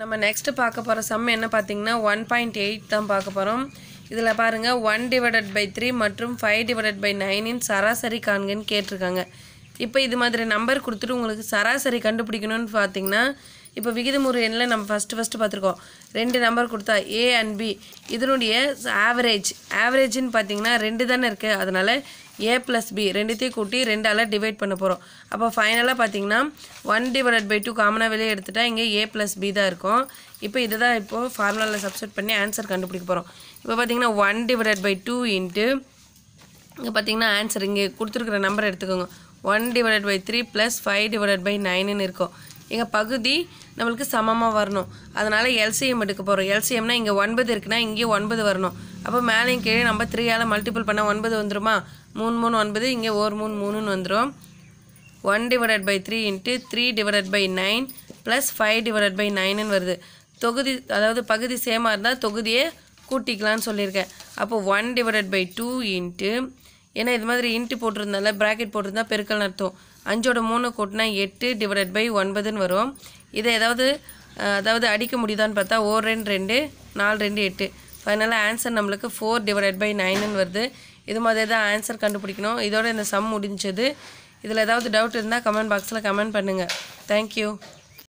நம்ம நெக்ஸ்ட்டு பார்க்க போகிற சம் என்ன பார்த்திங்கன்னா ஒன் பாயிண்ட் எயிட் தான் பார்க்க போகிறோம் இதில் பாருங்கள் ஒன் டிவைடட் பை த்ரீ மற்றும் ஃபைவ் டிவைடட் பை நைனின் சராசரி காண்கன்னு கேட்டிருக்காங்க இப்போ இது மாதிரி நம்பர் கொடுத்துட்டு உங்களுக்கு சராசரி கண்டுபிடிக்கணும்னு பார்த்தீங்கன்னா இப்போ விகிதமுறை எண்ணில் நம்ம ஃபஸ்ட்டு ஃபஸ்ட்டு பார்த்துருக்கோம் ரெண்டு நம்பர் கொடுத்தா ஏ அண்ட் பி இதனுடைய ஆவரேஜ் ஆவரேஜ்னு பார்த்தீங்கன்னா ரெண்டு தானே இருக்குது அதனால் ஏ ப்ளஸ் பி ரெண்டுத்தையும் கூட்டி ரெண்டால் டிவைட் பண்ண போகிறோம் அப்போ ஃபைனலாக பார்த்தீங்கன்னா ஒன் டிவைடட் பை டூ காமனாக வெளியே எடுத்துட்டா இங்கே ஏ ப்ளஸ் பி தான் இருக்கும் இப்போ இதை தான் இப்போது ஃபார்முலாவில் சப்ஸ்ட் பண்ணி ஆன்சர் கண்டுபிடிக்க போகிறோம் இப்போ பார்த்தீங்கன்னா one divided by two into இங்கே பார்த்தீங்கன்னா ஆன்சர் இங்கே கொடுத்துருக்குற நம்பர் எடுத்துக்கோங்க one divided by three plus five divided by நைனுன்னு இருக்கும் எங்கள் பகுதி நம்மளுக்கு சமமாக வரணும் அதனால் எல்சிஎம் எடுக்க போகிறோம் எல்சிஎம்னா இங்கே ஒன்பது இருக்குன்னா இங்கேயும் ஒன்பது வரணும் அப்போ மேலேயும் கீழே நம்ம த்ரீயால் மல்டிபிள் பண்ணால் ஒன்பது வந்துருமா மூணு மூணு ஒன்பது இங்கே ஒரு மூணு மூணுன்னு வந்துடும் one divided by three into three divided by nine plus five divided by நைனுன்னு வருது தொகுதி அதாவது பகுதி சேமாக இருந்தால் தொகுதியை கூட்டிக்கலான்னு சொல்லியிருக்கேன் அப்போது one divided by two into ஏன்னா இது மாதிரி இன்ட்டு போட்டிருந்தால ப்ராக்கெட் போட்டிருந்தால் பெருக்கல் அர்த்தம் அஞ்சோட மூணு கூட்டினா எட்டு டிவைடட் பை ஒன்பதுன்னு வரும் இதை ஏதாவது அதாவது அடிக்க முடியுதான்னு பார்த்தா ஓர் ரெண்டு ரெண்டு நாலு ரெண்டு எட்டு அதனால் ஆன்சர் நம்மளுக்கு ஃபோர் டிவைடட் பை நைனுன்னு வருது இது மாதிரி தான் ஆன்சர் கண்டுபிடிக்கணும் இதோட இந்த சம் முடிஞ்சது இதில் ஏதாவது டவுட் இருந்தால் கமெண்ட் பாக்ஸில் கமெண்ட் பண்ணுங்கள் தேங்க்யூ